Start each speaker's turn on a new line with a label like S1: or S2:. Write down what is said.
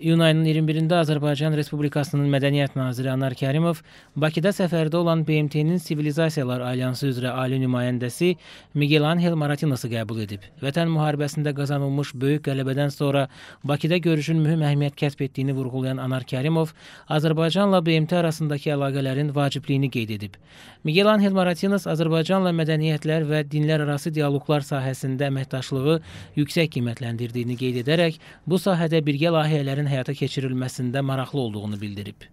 S1: İyun ayının 21-də Azərbaycan Respublikasının Mədəniyyət naziri Anar Kərimov Bakıda səfərdə olan BMT-nin Sivilizasiyalar Alyansı üzrə ali nümayəndəsi Miguel Angel Maratinası qəbul edib. Vətən müharibəsində qazanılmış böyük qələbədən sonra Bakıda görüşün mühüm əhəmiyyət kəsb etdiyini vurğulayan Anar Kərimov Azərbaycanla BMT arasındakı əlaqələrin vacibliyini qeyd edib. Miguel Angel Maratinas Azərbaycanla mədəniyyətlər və dinlər arası dialoqlar sahəsində əməkdaşlığı yüksək qiymətləndirdiyini qeyd edərək bu sahədə birgə layihələrin həyata keçirilməsində maraqlı olduğunu bildirib.